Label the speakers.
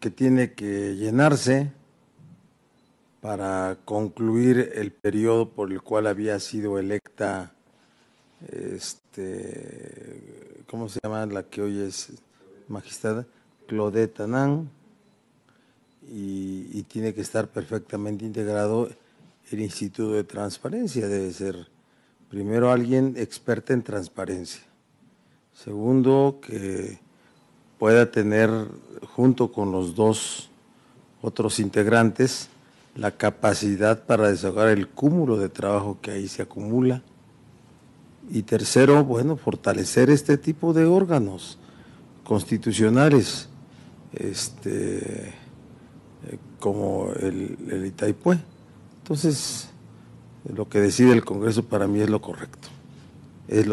Speaker 1: que tiene que
Speaker 2: llenarse
Speaker 1: para concluir el periodo por el cual había sido electa, este, ¿cómo se llama la que hoy es magistrada? Claudette Tanán y, y tiene que estar perfectamente integrado el Instituto de Transparencia, debe ser primero alguien experta en transparencia, segundo que pueda tener junto con los dos otros integrantes, la capacidad para desahogar el cúmulo de trabajo que ahí se acumula. Y tercero, bueno, fortalecer este tipo de órganos constitucionales, este, eh, como el, el Entonces, lo que decide el Congreso para mí es lo correcto. Es